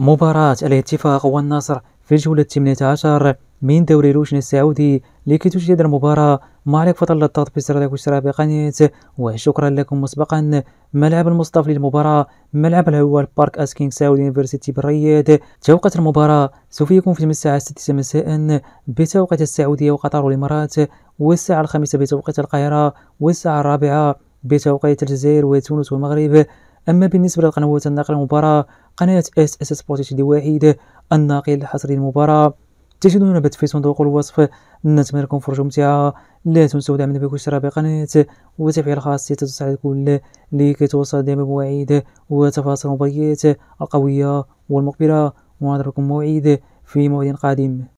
مباراة الاتفاق والنصر في الجولة الثامنة عشر من دوري روشن السعودي لكي تشاهد المباراة ما عليك فضل الضغط سرادك وشراء بقناة وشكرا لكم مسبقا ملعب المصطفى للمباراة ملعب الهوال بارك اسكينغ سعودي يونيفرسيتي بالرياض توقيت المباراة سوف يكون في الساعة 6 مساء بتوقيت السعودية وقطر والامارات والساعة الخامسة بتوقيت القاهرة والساعة الرابعة بتوقيت الجزائر وتونس والمغرب أما بالنسبة للقنوات الناقله المباراة قناة اس اس سبورت دي واحد الناقل الحصري للمباراه تجدون بث في صندوق الوصف نتمنى لكم فرجة ممتعة لا تنسوا دعمنا بكل اشتراك بالقناة وتفعيل خاص تتفعل الكل لكي توصل دائما مواعيد وتفاصيل المباريات القوية والمقبلة ونضربكم موعد في موعد قادم